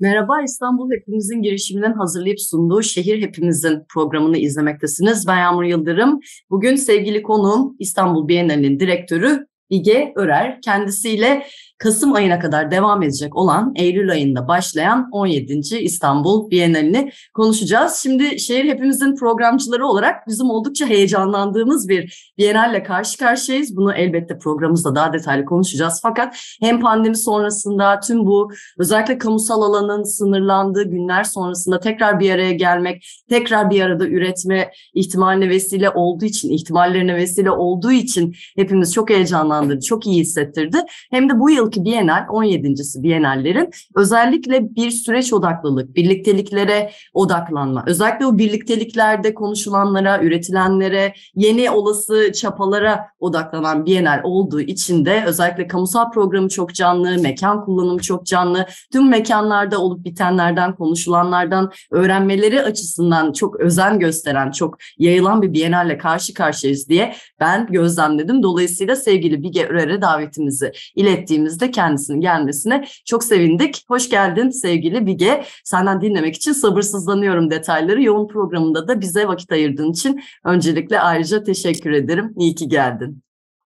Merhaba İstanbul Hepimizin girişiminden hazırlayıp sunduğu Şehir Hepimizin programını izlemektesiniz. Ben Yağmur Yıldırım. Bugün sevgili konuğum İstanbul Bienali'nin direktörü İge Örer. Kendisiyle Kasım ayına kadar devam edecek olan Eylül ayında başlayan 17. İstanbul Bienalini konuşacağız. Şimdi şehir hepimizin programcıları olarak bizim oldukça heyecanlandığımız bir Bienal'le karşı karşıyayız. Bunu elbette programımızda daha detaylı konuşacağız. Fakat hem pandemi sonrasında tüm bu özellikle kamusal alanın sınırlandığı günler sonrasında tekrar bir araya gelmek, tekrar bir arada üretme ihtimaline vesile olduğu için, ihtimallerine vesile olduğu için hepimiz çok heyecanlandırdı, çok iyi hissettirdi. Hem de bu yıl yılki Bienal 17.si Bienallerin özellikle bir süreç odaklılık, birlikteliklere odaklanma. Özellikle o birlikteliklerde konuşulanlara, üretilenlere, yeni olası çapalara odaklanan Bienal olduğu için de özellikle kamusal programı çok canlı, mekan kullanımı çok canlı. Tüm mekanlarda olup bitenlerden, konuşulanlardan öğrenmeleri açısından çok özen gösteren, çok yayılan bir Bienal'le karşı karşıyayız diye ben gözlemledim. Dolayısıyla sevgili Bige Ürer'e davetimizi ilettiğimiz ülkemizde kendisinin gelmesine çok sevindik. Hoş geldin sevgili Bige. Senden dinlemek için sabırsızlanıyorum detayları. Yoğun programında da bize vakit ayırdığın için öncelikle ayrıca teşekkür ederim. İyi ki geldin.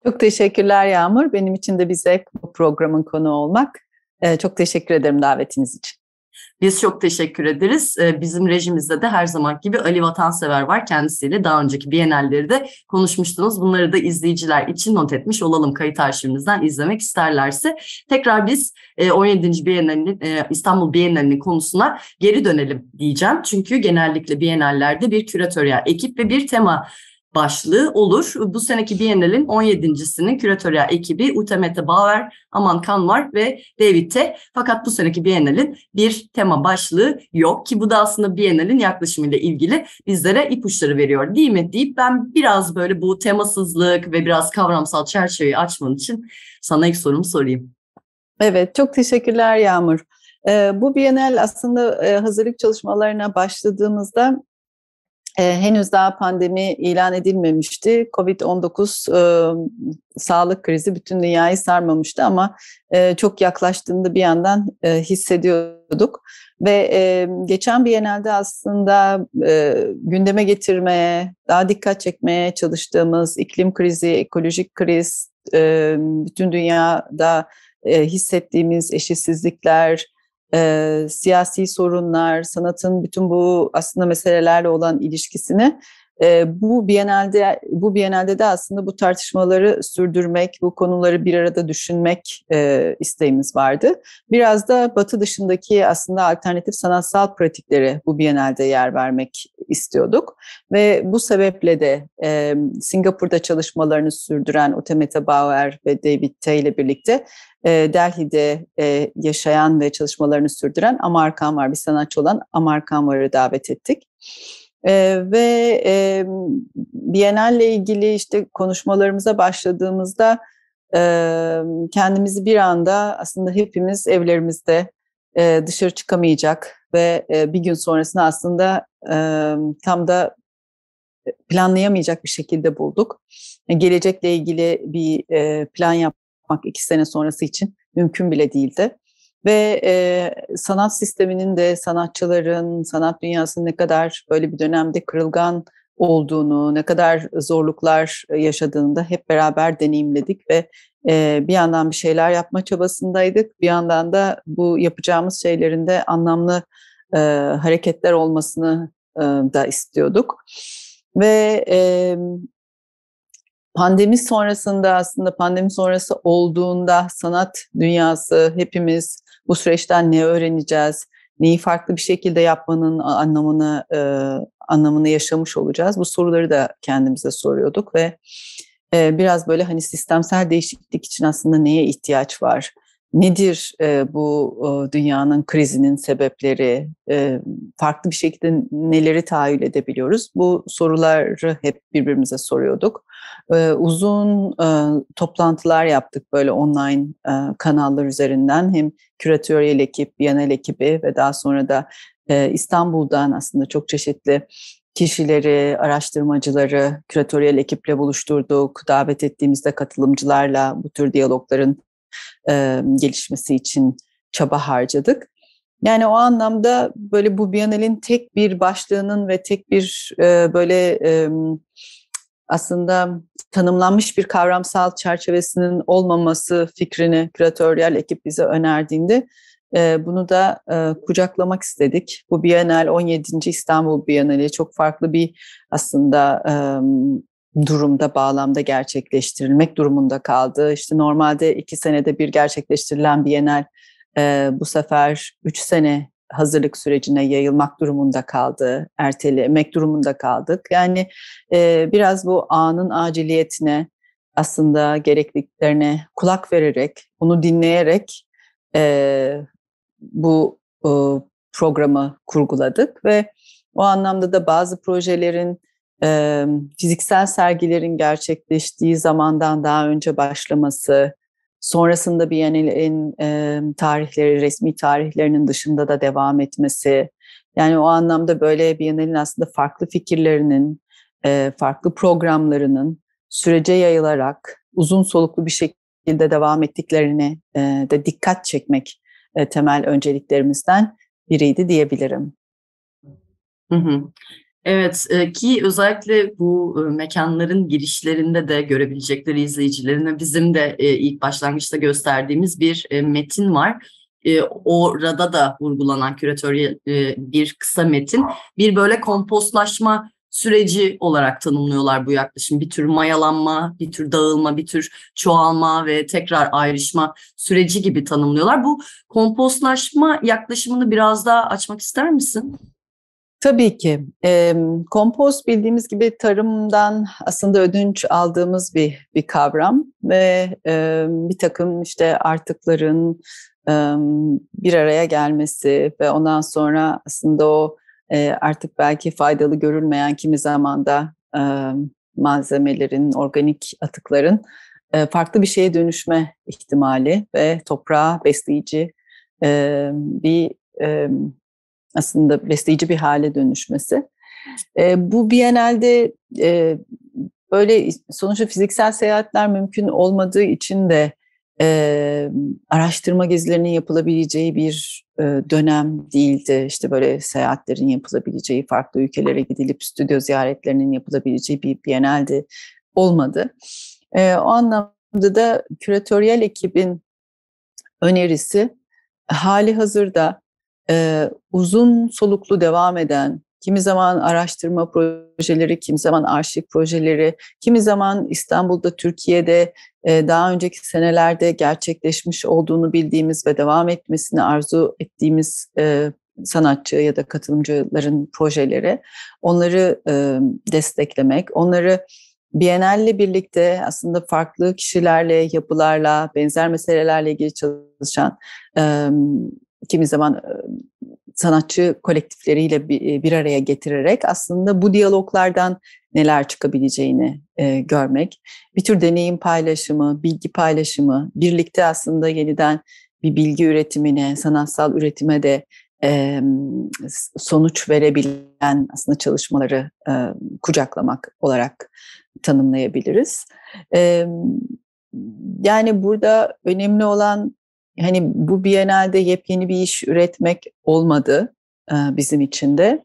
Çok teşekkürler Yağmur. Benim için de bize bu programın konu olmak. Ee, çok teşekkür ederim davetiniz için. Biz çok teşekkür ederiz. Ee, bizim rejimizde de her zaman gibi Ali Vatansever var. Kendisiyle daha önceki Biennalleri de konuşmuştunuz. Bunları da izleyiciler için not etmiş olalım kayıt arşivimizden izlemek isterlerse. Tekrar biz 17. E, Biennale'nin e, İstanbul Biennale'nin konusuna geri dönelim diyeceğim. Çünkü genellikle Biennallerde bir küratöryel ekip ve bir tema başlığı olur. Bu seneki Biennial'in 17.sinin küratöryal ekibi Utemete Bauer, Aman Kanvar ve David T. Fakat bu seneki Biennial'in bir tema başlığı yok ki bu da aslında Biennial'in yaklaşımıyla ilgili bizlere ipuçları veriyor değil mi deyip ben biraz böyle bu temasızlık ve biraz kavramsal çerçeveyi açman için sana ilk sorumu sorayım. Evet çok teşekkürler Yağmur. Ee, bu Biennial aslında e, hazırlık çalışmalarına başladığımızda e, henüz daha pandemi ilan edilmemişti. Covid-19 e, sağlık krizi bütün dünyayı sarmamıştı ama e, çok yaklaştığında bir yandan e, hissediyorduk. Ve e, geçen bir yenelde aslında e, gündeme getirmeye, daha dikkat çekmeye çalıştığımız iklim krizi, ekolojik kriz, e, bütün dünyada e, hissettiğimiz eşitsizlikler, e, siyasi sorunlar, sanatın bütün bu aslında meselelerle olan ilişkisini ee, bu Biennale'de bu Biennale'de de aslında bu tartışmaları sürdürmek, bu konuları bir arada düşünmek e, isteğimiz vardı. Biraz da Batı dışındaki aslında alternatif sanatsal pratiklere bu Biennale'de yer vermek istiyorduk ve bu sebeple de e, Singapur'da çalışmalarını sürdüren Otemeta Bauer ve David Tay ile birlikte e, Delhi'de e, yaşayan ve çalışmalarını sürdüren Amarkan var, bir sanatçı olan Amarkan varı davet ettik. E, ve e, Biennale ile ilgili işte konuşmalarımıza başladığımızda e, kendimizi bir anda aslında hepimiz evlerimizde e, dışarı çıkamayacak ve e, bir gün sonrasını aslında e, tam da e, planlayamayacak bir şekilde bulduk. E, gelecekle ilgili bir e, plan yapmak iki sene sonrası için mümkün bile değildi ve e, sanat sisteminin de sanatçıların, sanat dünyasının ne kadar böyle bir dönemde kırılgan olduğunu, ne kadar zorluklar e, yaşadığını da hep beraber deneyimledik ve e, bir yandan bir şeyler yapma çabasındaydık, bir yandan da bu yapacağımız şeylerin de anlamlı e, hareketler olmasını e, da istiyorduk. Ve e, pandemi sonrasında aslında pandemi sonrası olduğunda sanat dünyası hepimiz bu süreçten ne öğreneceğiz, neyi farklı bir şekilde yapmanın anlamını e, anlamını yaşamış olacağız. Bu soruları da kendimize soruyorduk ve e, biraz böyle hani sistemsel değişiklik için aslında neye ihtiyaç var? Nedir e, bu e, dünyanın krizinin sebepleri? E, farklı bir şekilde neleri tahayyül edebiliyoruz? Bu soruları hep birbirimize soruyorduk. E, uzun e, toplantılar yaptık böyle online e, kanallar üzerinden. Hem küratöryel ekip, Biyanel ekibi ve daha sonra da e, İstanbul'dan aslında çok çeşitli kişileri, araştırmacıları küratöryel ekiple buluşturduk. Davet ettiğimizde katılımcılarla bu tür diyalogların e, gelişmesi için çaba harcadık. Yani o anlamda böyle bu Biennale'in tek bir başlığının ve tek bir e, böyle e, aslında tanımlanmış bir kavramsal çerçevesinin olmaması fikrini küratöryel ekip bize önerdiğinde e, bunu da e, kucaklamak istedik. Bu Biennale 17. İstanbul Biennale çok farklı bir aslında e, durumda bağlamda gerçekleştirilmek durumunda kaldı. İşte normalde iki senede bir gerçekleştirilen Bienal e, bu sefer üç sene hazırlık sürecine yayılmak durumunda kaldı, ertelemek durumunda kaldık. Yani e, biraz bu anın aciliyetine aslında gerekliliklerine kulak vererek, bunu dinleyerek e, bu e, programı kurguladık ve o anlamda da bazı projelerin e, fiziksel sergilerin gerçekleştiği zamandan daha önce başlaması, sonrasında Biennale'in e, tarihleri, resmi tarihlerinin dışında da devam etmesi, yani o anlamda böyle Biennale'in aslında farklı fikirlerinin, e, farklı programlarının sürece yayılarak uzun soluklu bir şekilde devam ettiklerini e, de dikkat çekmek e, temel önceliklerimizden biriydi diyebilirim. Hı hı. Evet e, ki özellikle bu e, mekanların girişlerinde de görebilecekleri izleyicilerine bizim de e, ilk başlangıçta gösterdiğimiz bir metin var. Orada da vurgulanan küratörye bir kısa metin. Bir böyle kompostlaşma süreci olarak tanımlıyorlar bu yaklaşım. Bir tür mayalanma, bir tür dağılma, bir tür çoğalma ve tekrar ayrışma süreci gibi tanımlıyorlar. Bu kompostlaşma yaklaşımını biraz daha açmak ister misin? Tabii ki. E, kompost bildiğimiz gibi tarımdan aslında ödünç aldığımız bir bir kavram ve e, bir takım işte artıkların e, bir araya gelmesi ve ondan sonra aslında o e, artık belki faydalı görülmeyen kimi zamanda e, malzemelerin, organik atıkların e, farklı bir şeye dönüşme ihtimali ve toprağa besleyici e, bir e, aslında besleyici bir hale dönüşmesi. E, bu Biennale'de e, böyle sonuçta fiziksel seyahatler mümkün olmadığı için de e, araştırma gezilerinin yapılabileceği bir e, dönem değildi. İşte böyle seyahatlerin yapılabileceği, farklı ülkelere gidilip stüdyo ziyaretlerinin yapılabileceği bir Biennale'de olmadı. E, o anlamda da küratöryel ekibin önerisi hali hazırda e, uzun soluklu devam eden, kimi zaman araştırma projeleri, kimi zaman arşiv projeleri, kimi zaman İstanbul'da, Türkiye'de e, daha önceki senelerde gerçekleşmiş olduğunu bildiğimiz ve devam etmesini arzu ettiğimiz e, sanatçı ya da katılımcıların projeleri, onları e, desteklemek, onları Biennale birlikte aslında farklı kişilerle, yapılarla, benzer meselelerle ilgili çalışan e, kimi zaman sanatçı kolektifleriyle bir araya getirerek aslında bu diyaloglardan neler çıkabileceğini görmek. Bir tür deneyim paylaşımı, bilgi paylaşımı, birlikte aslında yeniden bir bilgi üretimine, sanatsal üretime de sonuç verebilen aslında çalışmaları kucaklamak olarak tanımlayabiliriz. Yani burada önemli olan hani bu Biennale'de yepyeni bir iş üretmek olmadı e, bizim için de.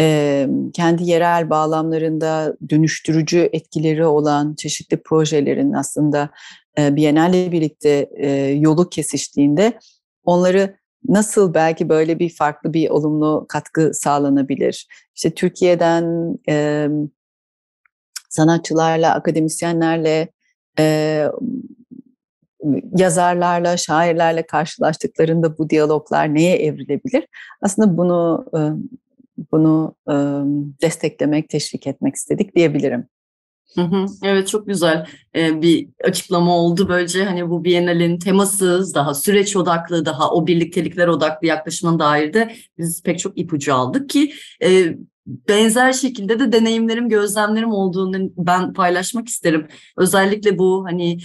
E, kendi yerel bağlamlarında dönüştürücü etkileri olan çeşitli projelerin aslında e, Biennale birlikte yolu kesiştiğinde onları nasıl belki böyle bir farklı bir olumlu katkı sağlanabilir? İşte Türkiye'den sanatçılarla, akademisyenlerle yazarlarla, şairlerle karşılaştıklarında bu diyaloglar neye evrilebilir? Aslında bunu e, bunu e, desteklemek, teşvik etmek istedik diyebilirim. evet çok güzel e, bir açıklama oldu. Böylece hani bu Biennale'nin temasız, daha süreç odaklı, daha o birliktelikler odaklı yaklaşımına dair de biz pek çok ipucu aldık ki benzer şekilde de deneyimlerim, gözlemlerim olduğunu ben paylaşmak isterim. Özellikle bu hani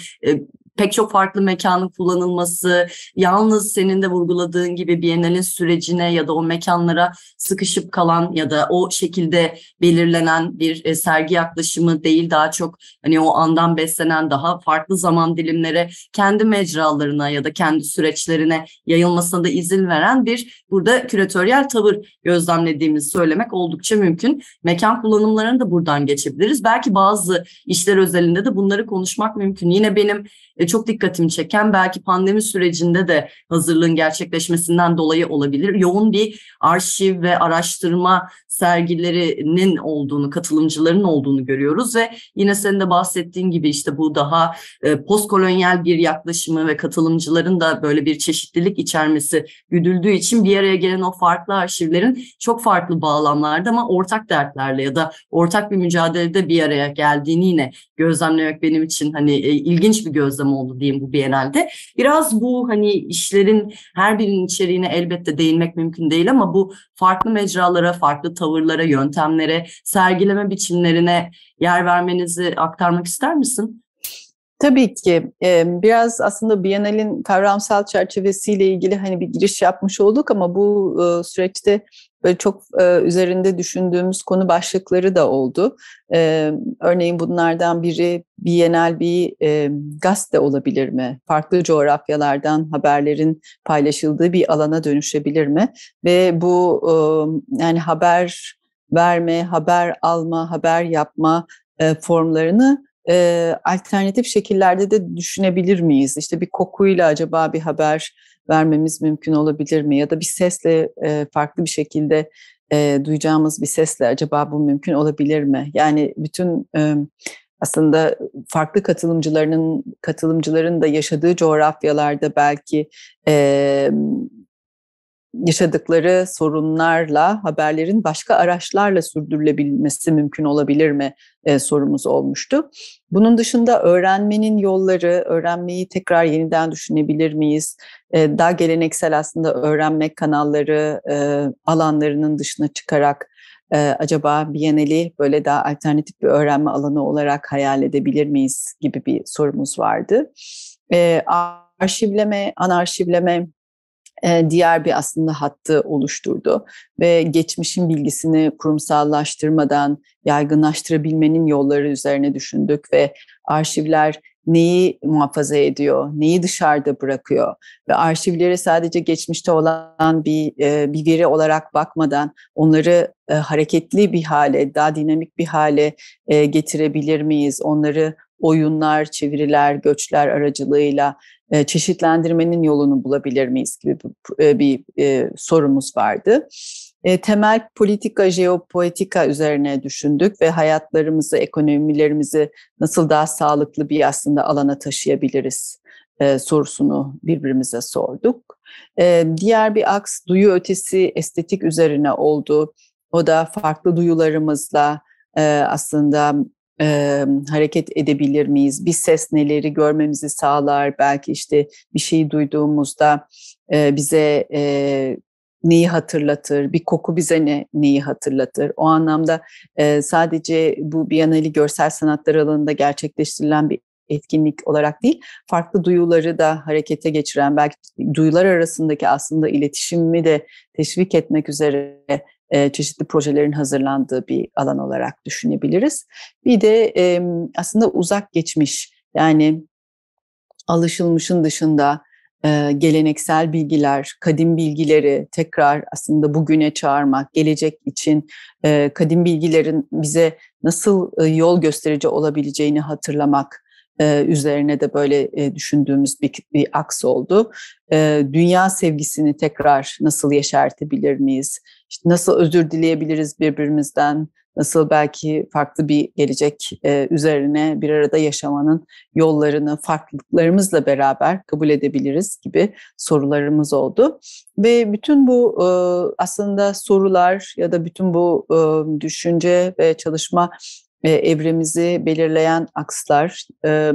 pek çok farklı mekanın kullanılması, yalnız senin de vurguladığın gibi Biennale'in sürecine ya da o mekanlara sıkışıp kalan ya da o şekilde belirlenen bir e, sergi yaklaşımı değil daha çok hani o andan beslenen daha farklı zaman dilimlere kendi mecralarına ya da kendi süreçlerine yayılmasına da izin veren bir burada küratöryel tavır gözlemlediğimizi söylemek oldukça mümkün. Mekan kullanımlarını da buradan geçebiliriz. Belki bazı işler özelinde de bunları konuşmak mümkün. Yine benim e, çok dikkatimi çeken belki pandemi sürecinde de hazırlığın gerçekleşmesinden dolayı olabilir. Yoğun bir arşiv ve araştırma sergilerinin olduğunu, katılımcıların olduğunu görüyoruz ve yine senin de bahsettiğin gibi işte bu daha e, postkolonyal bir yaklaşımı ve katılımcıların da böyle bir çeşitlilik içermesi güdüldüğü için bir araya gelen o farklı arşivlerin çok farklı bağlamlarda ama ortak dertlerle ya da ortak bir mücadelede bir araya geldiğini yine gözlemlemek benim için hani e, ilginç bir gözlem gözlem oldu diyeyim bu Biennale'de. Biraz bu hani işlerin her birinin içeriğine elbette değinmek mümkün değil ama bu farklı mecralara, farklı tavırlara, yöntemlere, sergileme biçimlerine yer vermenizi aktarmak ister misin? Tabii ki biraz aslında Biennale'in kavramsal çerçevesiyle ilgili hani bir giriş yapmış olduk ama bu süreçte böyle çok e, üzerinde düşündüğümüz konu başlıkları da oldu. E, örneğin bunlardan biri biyenel bir e, gazete olabilir mi? Farklı coğrafyalardan haberlerin paylaşıldığı bir alana dönüşebilir mi? Ve bu e, yani haber verme, haber alma, haber yapma e, formlarını e, alternatif şekillerde de düşünebilir miyiz? İşte bir kokuyla acaba bir haber vermemiz mümkün olabilir mi? Ya da bir sesle e, farklı bir şekilde e, duyacağımız bir sesle acaba bu mümkün olabilir mi? Yani bütün e, aslında farklı katılımcıların katılımcıların da yaşadığı coğrafyalarda belki e, yaşadıkları sorunlarla haberlerin başka araçlarla sürdürülebilmesi mümkün olabilir mi e, sorumuz olmuştu. Bunun dışında öğrenmenin yolları, öğrenmeyi tekrar yeniden düşünebilir miyiz? E, daha geleneksel aslında öğrenme kanalları e, alanlarının dışına çıkarak e, acaba biyeneli böyle daha alternatif bir öğrenme alanı olarak hayal edebilir miyiz gibi bir sorumuz vardı. E, arşivleme, anarşivleme e, diğer bir aslında hattı oluşturdu ve geçmişin bilgisini kurumsallaştırmadan yaygınlaştırabilmenin yolları üzerine düşündük ve arşivler neyi muhafaza ediyor, neyi dışarıda bırakıyor ve arşivlere sadece geçmişte olan bir e, bir veri olarak bakmadan onları e, hareketli bir hale, daha dinamik bir hale getirebilir miyiz? Onları oyunlar, çeviriler, göçler aracılığıyla e, çeşitlendirmenin yolunu bulabilir miyiz gibi e, bir, e, sorumuz vardı. temel politika, jeopolitika üzerine düşündük ve hayatlarımızı, ekonomilerimizi nasıl daha sağlıklı bir aslında alana taşıyabiliriz sorusunu birbirimize sorduk. diğer bir aks duyu ötesi estetik üzerine oldu. O da farklı duyularımızla aslında e, hareket edebilir miyiz? Bir ses neleri görmemizi sağlar? Belki işte bir şeyi duyduğumuzda e, bize e, neyi hatırlatır, bir koku bize ne, neyi hatırlatır. O anlamda e, sadece bu Biyaneli görsel sanatlar alanında gerçekleştirilen bir etkinlik olarak değil, farklı duyuları da harekete geçiren, belki duyular arasındaki aslında iletişimi de teşvik etmek üzere e, çeşitli projelerin hazırlandığı bir alan olarak düşünebiliriz. Bir de aslında uzak geçmiş yani alışılmışın dışında e, geleneksel bilgiler, kadim bilgileri tekrar aslında bugüne çağırmak, gelecek için e, kadim bilgilerin bize nasıl yol gösterici olabileceğini hatırlamak e, üzerine de böyle e, düşündüğümüz bir, bir aks oldu. E, dünya sevgisini tekrar nasıl yaşartabilir miyiz? İşte nasıl özür dileyebiliriz birbirimizden? Nasıl belki farklı bir gelecek üzerine bir arada yaşamanın yollarını farklılıklarımızla beraber kabul edebiliriz gibi sorularımız oldu. Ve bütün bu aslında sorular ya da bütün bu düşünce ve çalışma e, evremizi belirleyen akslar. E,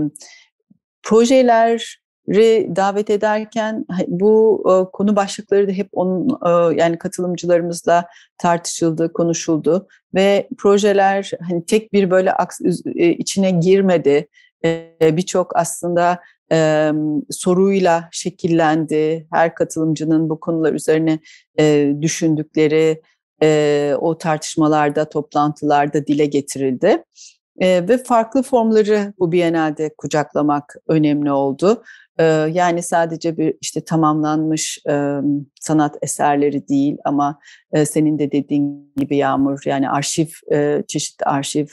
projeleri davet ederken bu e, konu başlıkları da hep onun e, yani katılımcılarımızla tartışıldı, konuşuldu ve projeler hani tek bir böyle aks e, içine girmedi. E, Birçok aslında e, soruyla şekillendi. Her katılımcının bu konular üzerine e, düşündükleri e, o tartışmalarda, toplantılarda dile getirildi. E, ve farklı formları bu Biennale'de kucaklamak önemli oldu. E, yani sadece bir işte tamamlanmış e, sanat eserleri değil ama e, senin de dediğin gibi Yağmur yani arşiv, e, çeşitli arşiv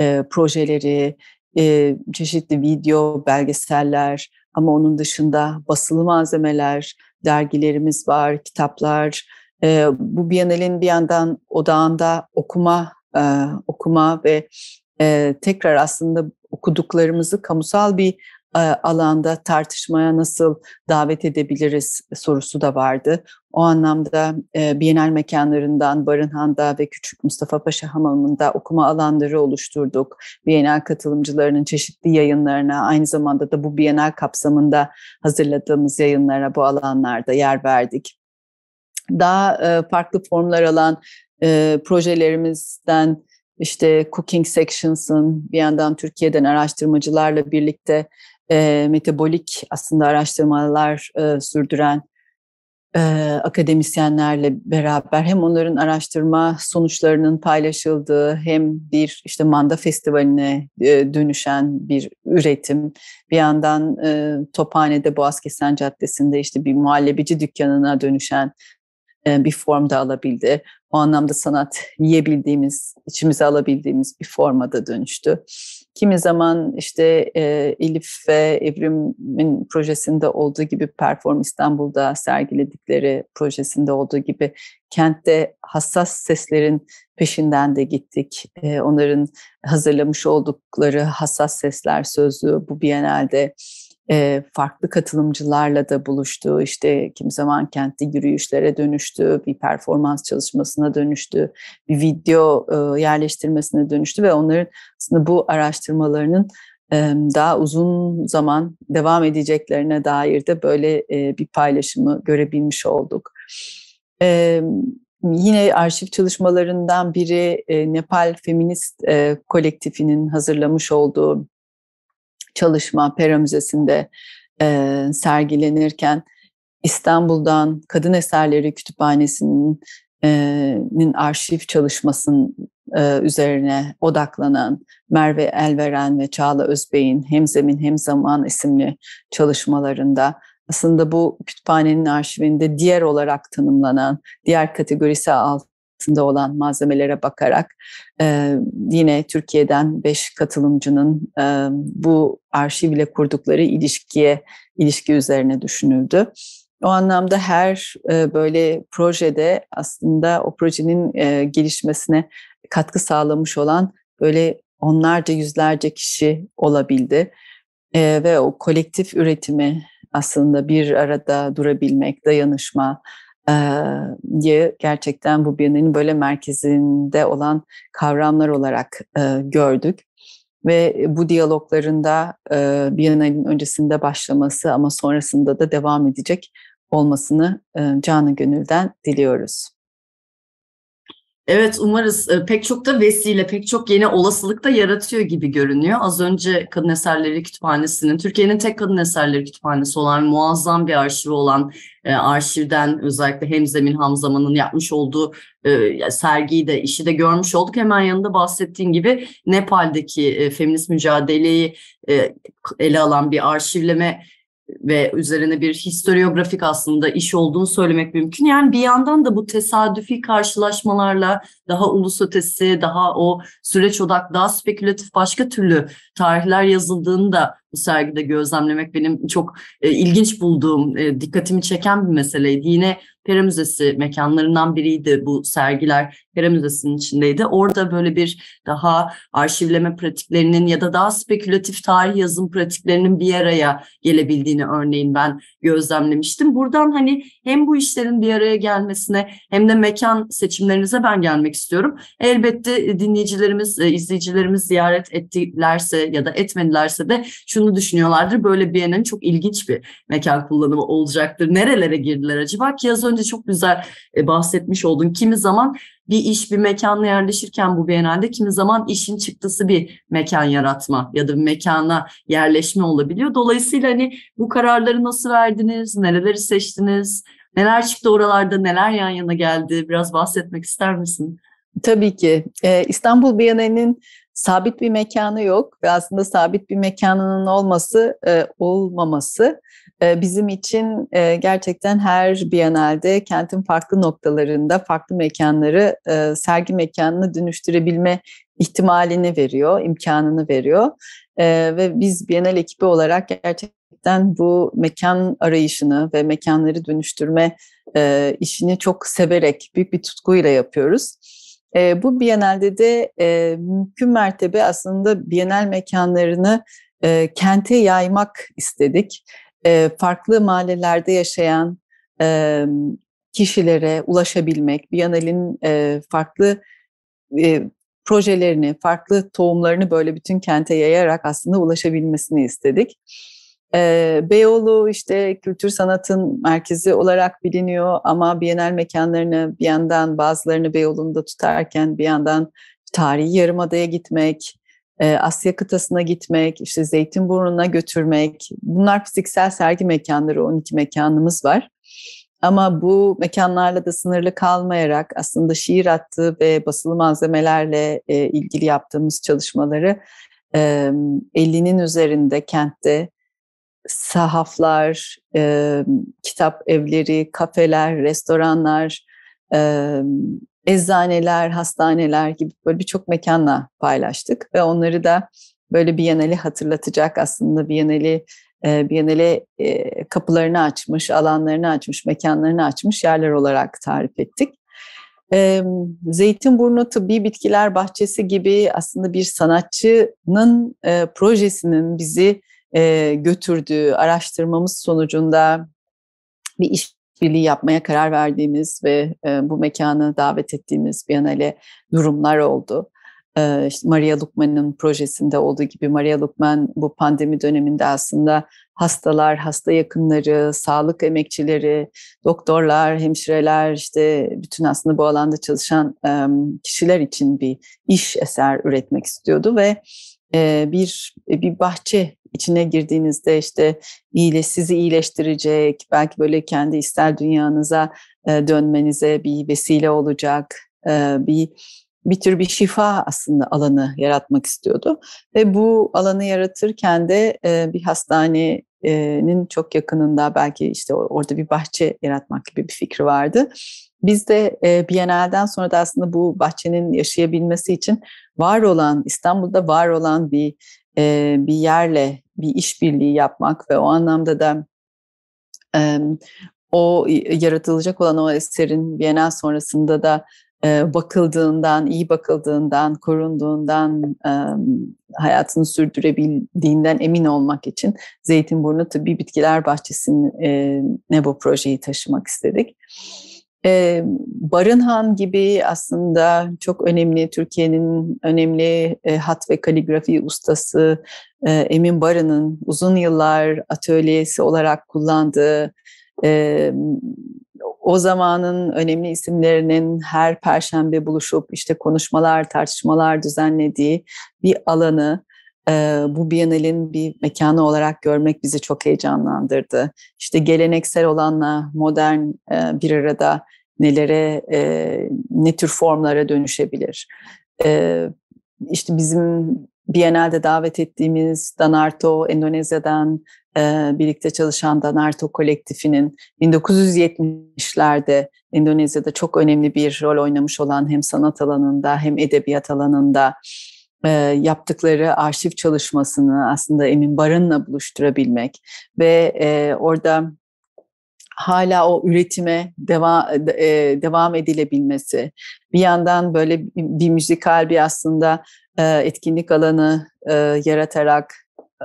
e, projeleri, e, çeşitli video, belgeseller ama onun dışında basılı malzemeler, dergilerimiz var, kitaplar, e, bu Biennale'nin bir yandan odağında okuma, e, okuma ve e, tekrar aslında okuduklarımızı kamusal bir e, alanda tartışmaya nasıl davet edebiliriz sorusu da vardı. O anlamda e, Bienal mekanlarından Barınhan'da ve Küçük Mustafa Paşa Hamamı'nda okuma alanları oluşturduk. Bienal katılımcılarının çeşitli yayınlarına, aynı zamanda da bu Bienal kapsamında hazırladığımız yayınlara bu alanlarda yer verdik daha e, farklı formlar alan e, projelerimizden işte Cooking Sections'ın bir yandan Türkiye'den araştırmacılarla birlikte e, metabolik aslında araştırmalar sürdüren akademisyenlerle beraber hem onların araştırma sonuçlarının paylaşıldığı hem bir işte manda festivaline dönüşen bir üretim bir yandan e, Tophane'de Boğazkesen Caddesi'nde işte bir muhallebici dükkanına dönüşen e, bir formda alabildi. O anlamda sanat yiyebildiğimiz, içimize alabildiğimiz bir formada dönüştü. Kimi zaman işte e, Elif ve Evrim'in projesinde olduğu gibi Perform İstanbul'da sergiledikleri projesinde olduğu gibi kentte hassas seslerin peşinden de gittik. E, onların hazırlamış oldukları hassas sesler sözlüğü bu Biennale'de e, farklı katılımcılarla da buluştu. İşte kim zaman kentli yürüyüşlere dönüştü, bir performans çalışmasına dönüştü, bir video e, yerleştirmesine dönüştü ve onların aslında bu araştırmalarının e, daha uzun zaman devam edeceklerine dair de böyle e, bir paylaşımı görebilmiş olduk. E, Yine arşiv çalışmalarından biri Nepal Feminist e, Kolektifinin hazırlamış olduğu çalışma Pera Müzesi'nde e, sergilenirken İstanbul'dan Kadın Eserleri Kütüphanesi'nin e, arşiv çalışmasının e, üzerine odaklanan Merve Elveren ve Çağla Özbey'in Hem Zemin Hem Zaman isimli çalışmalarında aslında bu kütüphanenin arşivinde diğer olarak tanımlanan, diğer kategorisi alt, altında olan malzemelere bakarak e, yine Türkiye'den beş katılımcının e, bu arşiv ile kurdukları ilişkiye ilişki üzerine düşünüldü. O anlamda her e, böyle projede aslında o projenin gelişmesine katkı sağlamış olan böyle onlarca yüzlerce kişi olabildi e, ve o kolektif üretimi aslında bir arada durabilmek, dayanışma, diye gerçekten bu Biyana'nın böyle merkezinde olan kavramlar olarak e, gördük. Ve bu diyaloglarında e, Biyana'nın öncesinde başlaması ama sonrasında da devam edecek olmasını e, canı gönülden diliyoruz. Evet umarız ee, pek çok da vesile, pek çok yeni olasılık da yaratıyor gibi görünüyor. Az önce Kadın Eserleri Kütüphanesi'nin, Türkiye'nin tek kadın eserleri kütüphanesi olan, muazzam bir arşivi olan e, arşivden özellikle Hemzemin Hamzaman'ın yapmış olduğu e, sergiyi de, işi de görmüş olduk. Hemen yanında bahsettiğin gibi Nepal'deki e, feminist mücadeleyi e, ele alan bir arşivleme ve üzerine bir historiografik aslında iş olduğunu söylemek mümkün. Yani bir yandan da bu tesadüfi karşılaşmalarla daha ulus ötesi, daha o süreç odak, daha spekülatif başka türlü tarihler yazıldığını da bu sergide gözlemlemek benim çok e, ilginç bulduğum, e, dikkatimi çeken bir meseleydi. Yine Pera Müzesi mekanlarından biriydi bu sergiler. Pera Müzesi'nin içindeydi. Orada böyle bir daha arşivleme pratiklerinin ya da daha spekülatif tarih yazım pratiklerinin bir araya gelebildiğini örneğin ben gözlemlemiştim. Buradan hani hem bu işlerin bir araya gelmesine hem de mekan seçimlerinize ben gelmek istiyorum. Elbette e, dinleyicilerimiz, e, izleyicilerimiz ziyaret ettilerse ya da etmedilerse de şunu düşünüyorlardır. Böyle bir yerin hani çok ilginç bir mekan kullanımı olacaktır. Nerelere girdiler acaba ki az önce bence çok güzel e, bahsetmiş oldun. Kimi zaman bir iş bir mekanla yerleşirken bu Biennale'de kimi zaman işin çıktısı bir mekan yaratma ya da bir mekana yerleşme olabiliyor. Dolayısıyla hani bu kararları nasıl verdiniz, Neleri seçtiniz, neler çıktı oralarda, neler yan yana geldi biraz bahsetmek ister misin? Tabii ki. E, İstanbul Biennale'nin sabit bir mekanı yok ve aslında sabit bir mekanının olması e, olmaması e, bizim için e, gerçekten her bienalde kentin farklı noktalarında farklı mekanları e, sergi mekanını dönüştürebilme ihtimalini veriyor, imkanını veriyor e, ve biz bienal ekibi olarak gerçekten bu mekan arayışını ve mekanları dönüştürme e, işini çok severek büyük bir tutkuyla yapıyoruz. E, bu Biennale'de de e, mümkün mertebe aslında Biennale mekanlarını e, kente yaymak istedik. E, farklı mahallelerde yaşayan e, kişilere ulaşabilmek, Biennale'in e, farklı e, projelerini, farklı tohumlarını böyle bütün kente yayarak aslında ulaşabilmesini istedik. E, Beyoğlu işte kültür sanatın merkezi olarak biliniyor ama Bienal mekanlarını bir yandan bazılarını Beyoğlu'nda tutarken bir yandan tarihi Yarımada'ya gitmek, e, Asya kıtasına gitmek, işte Zeytinburnu'na götürmek. Bunlar fiziksel sergi mekanları 12 mekanımız var. Ama bu mekanlarla da sınırlı kalmayarak aslında şiir attı ve basılı malzemelerle e, ilgili yaptığımız çalışmaları e, 50'nin üzerinde kentte sahaflar, e, kitap evleri, kafeler, restoranlar, e, eczaneler, hastaneler gibi böyle birçok mekanla paylaştık ve onları da böyle bir Biennale hatırlatacak aslında bir e, bir e, kapılarını açmış, alanlarını açmış, mekanlarını açmış yerler olarak tarif ettik. E, Zeytinburnu Tıbbi Bitkiler Bahçesi gibi aslında bir sanatçının projesinin bizi e, götürdüğü araştırmamız sonucunda bir iş birliği yapmaya karar verdiğimiz ve e, bu mekana davet ettiğimiz bir Biennale durumlar oldu. E, işte Maria Lukman'ın projesinde olduğu gibi Maria Lukman bu pandemi döneminde aslında hastalar, hasta yakınları, sağlık emekçileri, doktorlar, hemşireler işte bütün aslında bu alanda çalışan e, kişiler için bir iş eser üretmek istiyordu ve e, bir bir bahçe içine girdiğinizde işte iyile, sizi iyileştirecek, belki böyle kendi ister dünyanıza e, dönmenize bir vesile olacak e, bir bir tür bir şifa aslında alanı yaratmak istiyordu. Ve bu alanı yaratırken de e, bir hastanenin çok yakınında belki işte orada bir bahçe yaratmak gibi bir fikri vardı. Biz de e, Biennale'den sonra da aslında bu bahçenin yaşayabilmesi için var olan, İstanbul'da var olan bir e, bir yerle bir işbirliği yapmak ve o anlamda da e, o yaratılacak olan o eserin Bienal sonrasında da e, bakıldığından, iyi bakıldığından, korunduğundan, e, hayatını sürdürebildiğinden emin olmak için Zeytinburnu Tıbbi Bitkiler Bahçesi'ne bu projeyi taşımak istedik. Ee, Barınhan gibi aslında çok önemli Türkiye'nin önemli e, hat ve kaligrafi ustası e, Emin Barın'ın uzun yıllar atölyesi olarak kullandığı e, o zamanın önemli isimlerinin her perşembe buluşup işte konuşmalar, tartışmalar düzenlediği bir alanı bu Biennale'in bir mekanı olarak görmek bizi çok heyecanlandırdı. İşte geleneksel olanla modern bir arada nelere, e, ne tür formlara dönüşebilir. E, işte bizim Biennale'de davet ettiğimiz Danarto, Endonezya'dan e, birlikte çalışan Danarto kolektifinin 1970'lerde Endonezya'da çok önemli bir rol oynamış olan hem sanat alanında hem edebiyat alanında e, yaptıkları arşiv çalışmasını aslında Emin Barın'la buluşturabilmek ve e, orada hala o üretime deva, e, devam edilebilmesi, bir yandan böyle bir, bir müzikal bir aslında e, etkinlik alanı e, yaratarak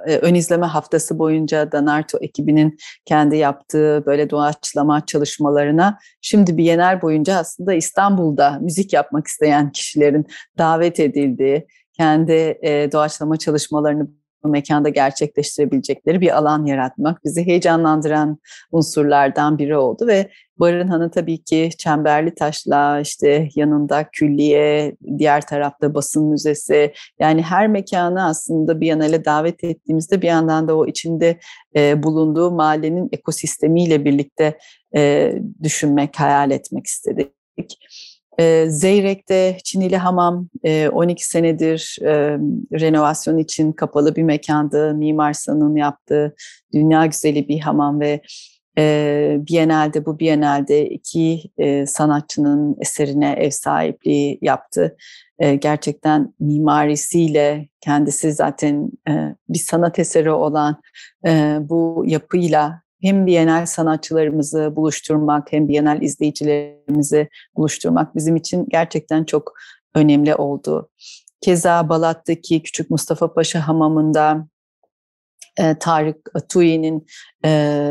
e, ön izleme haftası boyunca Danarto ekibinin kendi yaptığı böyle doğaçlama çalışmalarına şimdi bir yener boyunca aslında İstanbul'da müzik yapmak isteyen kişilerin davet edildiği, kendi e, doğaçlama çalışmalarını bu mekanda gerçekleştirebilecekleri bir alan yaratmak bizi heyecanlandıran unsurlardan biri oldu ve Barın Hanı tabii ki Çemberli Taşla işte yanında külliye, diğer tarafta basın müzesi yani her mekanı aslında bir Biyanale davet ettiğimizde bir yandan da o içinde e, bulunduğu mahallenin ekosistemiyle birlikte e, düşünmek, hayal etmek istedik. E, Zeyrek'te Çinili Hamam e, 12 senedir e, renovasyon için kapalı bir mekandı. Mimar San'ın yaptığı dünya güzeli bir hamam ve e, Biennale'de bu Biennale'de iki e, sanatçının eserine ev sahipliği yaptı. E, gerçekten mimarisiyle kendisi zaten e, bir sanat eseri olan e, bu yapıyla hem Bienal sanatçılarımızı buluşturmak hem Bienal izleyicilerimizi buluşturmak bizim için gerçekten çok önemli oldu. Keza Balat'taki Küçük Mustafa Paşa Hamamı'nda e, Tarık Atuyi'nin e,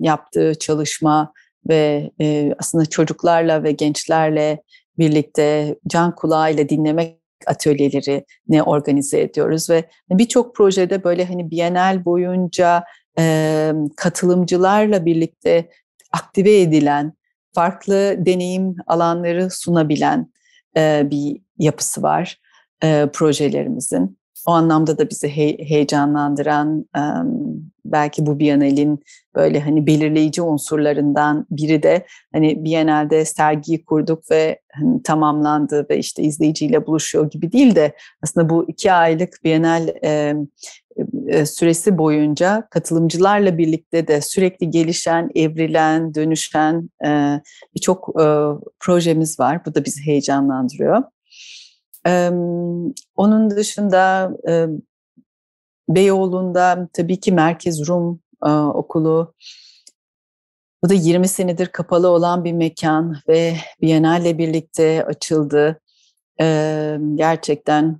yaptığı çalışma ve e, aslında çocuklarla ve gençlerle birlikte can kulağıyla dinlemek atölyeleri ne organize ediyoruz ve birçok projede böyle hani Bienal boyunca e, katılımcılarla birlikte aktive edilen, farklı deneyim alanları sunabilen e, bir yapısı var e, projelerimizin. O anlamda da bizi he, heyecanlandıran e, belki bu Biennale'in böyle hani belirleyici unsurlarından biri de hani Biennale'de sergiyi kurduk ve hani tamamlandı ve işte izleyiciyle buluşuyor gibi değil de aslında bu iki aylık Biennale e, e, süresi boyunca katılımcılarla birlikte de sürekli gelişen, evrilen, dönüşen e, birçok e, projemiz var. Bu da bizi heyecanlandırıyor. Onun dışında Beyoğlu'nda tabii ki Merkez Rum Okulu, bu da 20 senedir kapalı olan bir mekan ve Biennale birlikte açıldı. gerçekten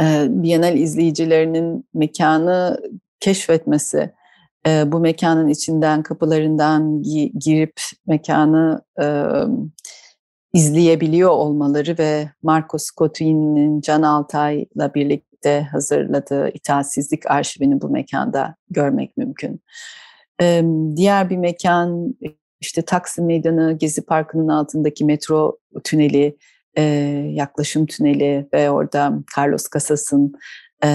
e, izleyicilerinin mekanı keşfetmesi, bu mekanın içinden, kapılarından girip mekanı izleyebiliyor olmaları ve Marco Scottini'nin Can Altay'la birlikte hazırladığı itaatsizlik arşivini bu mekanda görmek mümkün. diğer bir mekan işte Taksim Meydanı, Gezi Parkı'nın altındaki metro tüneli, e, yaklaşım tüneli ve orada Carlos Casas'ın e,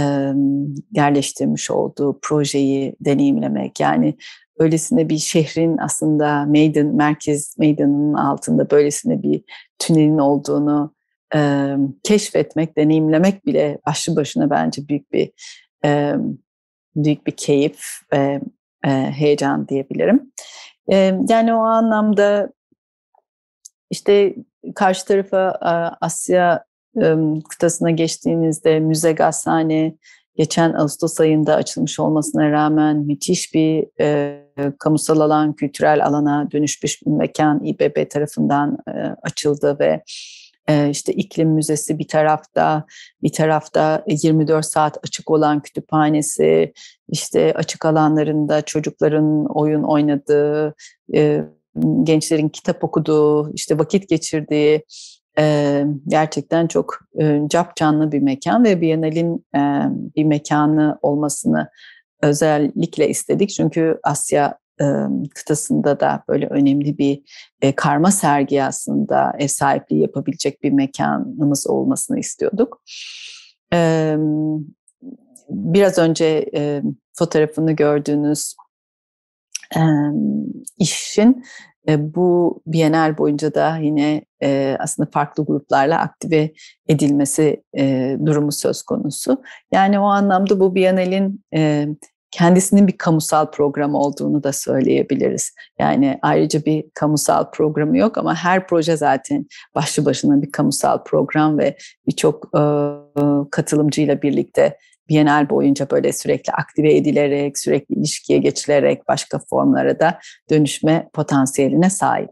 yerleştirmiş olduğu projeyi deneyimlemek. Yani öylesine bir şehrin aslında meydan, merkez meydanının altında böylesine bir tünelin olduğunu e, keşfetmek, deneyimlemek bile başlı başına bence büyük bir e, büyük bir keyif ve e, heyecan diyebilirim. E, yani o anlamda işte karşı tarafa Asya kıtasına geçtiğinizde müze gazhane geçen Ağustos ayında açılmış olmasına rağmen müthiş bir e, kamusal alan, kültürel alana dönüşmüş bir mekan İBB tarafından e, açıldı ve e, işte iklim müzesi bir tarafta, bir tarafta 24 saat açık olan kütüphanesi, işte açık alanlarında çocukların oyun oynadığı, e, gençlerin kitap okuduğu, işte vakit geçirdiği e, gerçekten çok e, cap canlı bir mekan ve Biennale'in e, bir mekanı olmasını özellikle istedik. Çünkü Asya e, kıtasında da böyle önemli bir e, karma sergi aslında ev sahipliği yapabilecek bir mekanımız olmasını istiyorduk. E, biraz önce e, fotoğrafını gördüğünüz e, işin e, bu Bienal boyunca da yine e, aslında farklı gruplarla aktive edilmesi e, durumu söz konusu. Yani o anlamda bu Bienal'in e, kendisinin bir kamusal program olduğunu da söyleyebiliriz. Yani ayrıca bir kamusal programı yok ama her proje zaten başlı başına bir kamusal program ve birçok e, katılımcıyla birlikte Bienal boyunca böyle sürekli aktive edilerek, sürekli ilişkiye geçilerek başka formlara da dönüşme potansiyeline sahip.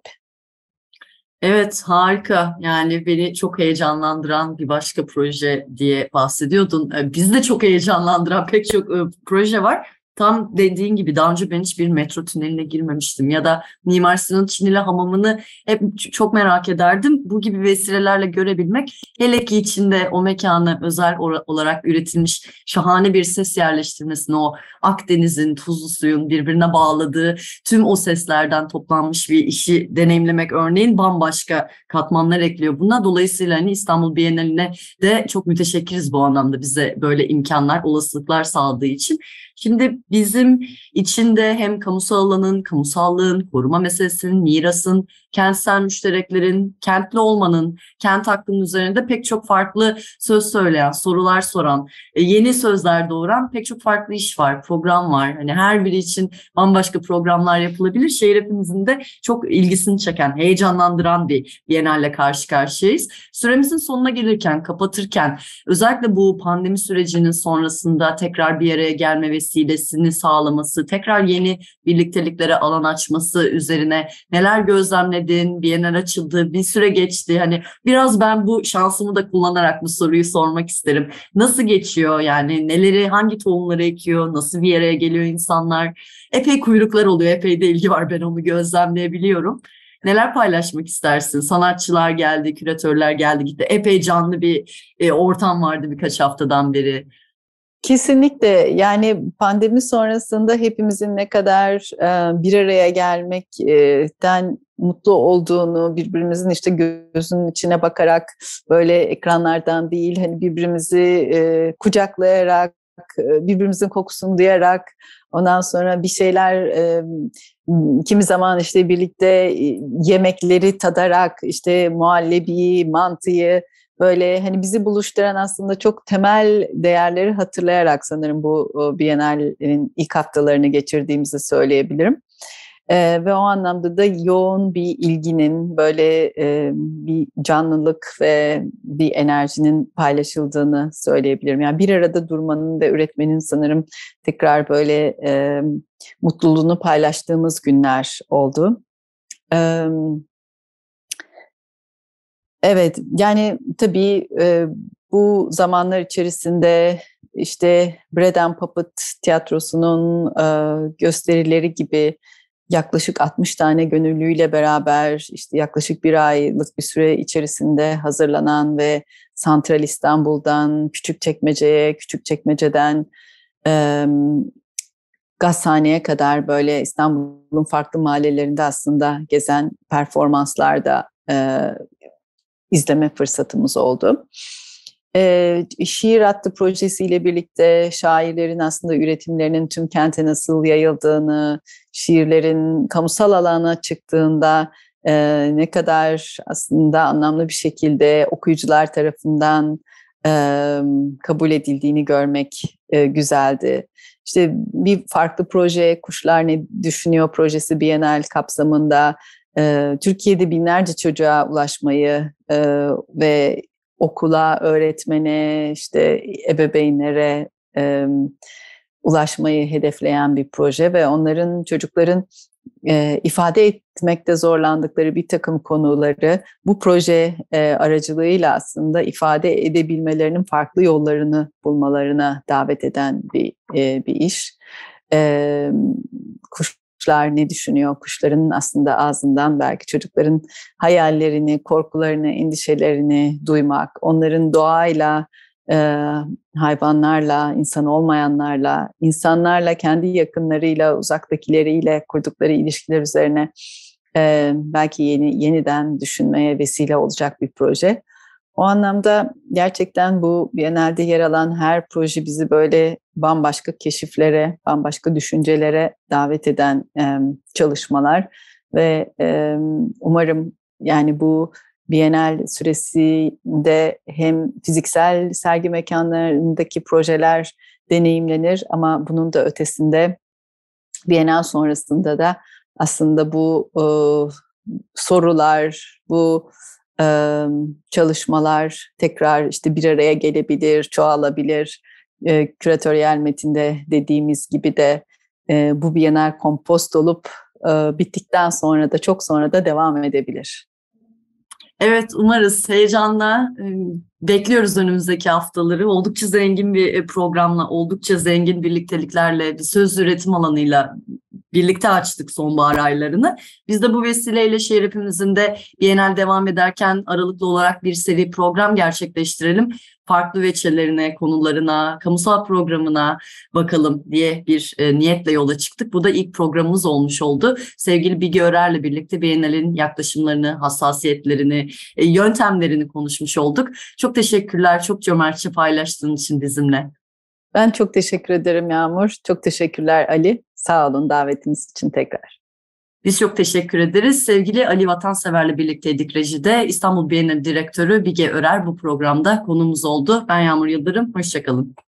Evet harika yani beni çok heyecanlandıran bir başka proje diye bahsediyordun. Ee, bizi de çok heyecanlandıran pek çok e, proje var tam dediğin gibi daha önce ben hiçbir metro tüneline girmemiştim ya da Mimar Sinan Çinili hamamını hep çok merak ederdim. Bu gibi vesilelerle görebilmek hele ki içinde o mekana özel olarak üretilmiş şahane bir ses yerleştirmesini o Akdeniz'in tuzlu suyun birbirine bağladığı tüm o seslerden toplanmış bir işi deneyimlemek örneğin bambaşka katmanlar ekliyor. Buna dolayısıyla hani İstanbul Bienali'ne de çok müteşekkiriz bu anlamda bize böyle imkanlar, olasılıklar sağladığı için. Şimdi bizim içinde hem kamusal alanın, kamusallığın, koruma meselesinin, mirasın, kentsel müştereklerin, kentli olmanın, kent aklının üzerinde pek çok farklı söz söyleyen, sorular soran, e, yeni sözler doğuran pek çok farklı iş var, program var. Hani her biri için bambaşka programlar yapılabilir. Şehir hepimizin de çok ilgisini çeken, heyecanlandıran bir Biennale karşı karşıyayız. Süremizin sonuna gelirken, kapatırken özellikle bu pandemi sürecinin sonrasında tekrar bir araya gelme ve vesilesini sağlaması, tekrar yeni birlikteliklere alan açması üzerine neler gözlemledin? Bir Biyener açıldı, bir süre geçti. Hani biraz ben bu şansımı da kullanarak bu soruyu sormak isterim. Nasıl geçiyor yani? Neleri, hangi tohumları ekiyor? Nasıl bir yere geliyor insanlar? Epey kuyruklar oluyor, epey de ilgi var ben onu gözlemleyebiliyorum. Neler paylaşmak istersin? Sanatçılar geldi, küratörler geldi gitti. Epey canlı bir e, ortam vardı birkaç haftadan beri. Kesinlikle yani pandemi sonrasında hepimizin ne kadar e, bir araya gelmekten mutlu olduğunu, birbirimizin işte gözünün içine bakarak böyle ekranlardan değil hani birbirimizi e, kucaklayarak e, birbirimizin kokusunu duyarak ondan sonra bir şeyler e, kimi zaman işte birlikte yemekleri tadarak işte muhallebiyi, mantıyı böyle hani bizi buluşturan aslında çok temel değerleri hatırlayarak sanırım bu Biennale'nin ilk haftalarını geçirdiğimizi söyleyebilirim. Ee, ve o anlamda da yoğun bir ilginin, böyle e, bir canlılık ve bir enerjinin paylaşıldığını söyleyebilirim. Yani bir arada durmanın ve üretmenin sanırım tekrar böyle e, mutluluğunu paylaştığımız günler oldu. E, Evet yani tabii e, bu zamanlar içerisinde işte Bread and Puppet tiyatrosunun e, gösterileri gibi yaklaşık 60 tane gönüllüyle beraber işte yaklaşık bir aylık bir süre içerisinde hazırlanan ve Santral İstanbul'dan küçük Küçükçekmece'ye, Küçükçekmece'den e, Gazhane'ye kadar böyle İstanbul'un farklı mahallelerinde aslında gezen performanslarda e, izleme fırsatımız oldu. Ee, şiir Hattı projesiyle birlikte şairlerin aslında üretimlerinin tüm kente nasıl yayıldığını, şiirlerin kamusal alana çıktığında e, ne kadar aslında anlamlı bir şekilde okuyucular tarafından e, kabul edildiğini görmek e, güzeldi. İşte bir farklı proje Kuşlar Ne Düşünüyor projesi Bienal kapsamında e, Türkiye'de binlerce çocuğa ulaşmayı e, ve okula, öğretmene, işte ebeveynlere e, ulaşmayı hedefleyen bir proje ve onların çocukların e, ifade etmekte zorlandıkları bir takım konuları bu proje e, aracılığıyla aslında ifade edebilmelerinin farklı yollarını bulmalarına davet eden bir e, bir iş. E, kuş kuşlar ne düşünüyor? Kuşların aslında ağzından belki çocukların hayallerini, korkularını, endişelerini duymak, onların doğayla, e, hayvanlarla, insan olmayanlarla, insanlarla, kendi yakınlarıyla, uzaktakileriyle kurdukları ilişkiler üzerine e, belki yeni yeniden düşünmeye vesile olacak bir proje. O anlamda gerçekten bu genelde yer alan her proje bizi böyle bambaşka keşiflere, bambaşka düşüncelere davet eden e, çalışmalar ve e, umarım yani bu Bienal süresinde hem fiziksel sergi mekanlarındaki projeler deneyimlenir ama bunun da ötesinde Bienal sonrasında da aslında bu e, sorular, bu çalışmalar tekrar işte bir araya gelebilir, çoğalabilir. Küratöryel metinde dediğimiz gibi de bu Biyener kompost olup bittikten sonra da çok sonra da devam edebilir. Evet umarız heyecanla bekliyoruz önümüzdeki haftaları. Oldukça zengin bir e, programla, oldukça zengin birlikteliklerle, bir söz üretim alanıyla birlikte açtık sonbahar aylarını. Biz de bu vesileyle şehir hepimizin de Bienal devam ederken aralıklı olarak bir seri program gerçekleştirelim. Farklı veçelerine, konularına, kamusal programına bakalım diye bir e, niyetle yola çıktık. Bu da ilk programımız olmuş oldu. Sevgili Bilgi Örer'le birlikte Bienal'in yaklaşımlarını, hassasiyetlerini, e, yöntemlerini konuşmuş olduk. Çok çok teşekkürler. Çok cömertçe paylaştığın için bizimle. Ben çok teşekkür ederim Yağmur. Çok teşekkürler Ali. Sağ olun davetiniz için tekrar. Biz çok teşekkür ederiz. Sevgili Ali Vatansever'le birlikteydik rejide. İstanbul Bienali Direktörü Bige Örer bu programda konumuz oldu. Ben Yağmur Yıldırım. Hoşçakalın.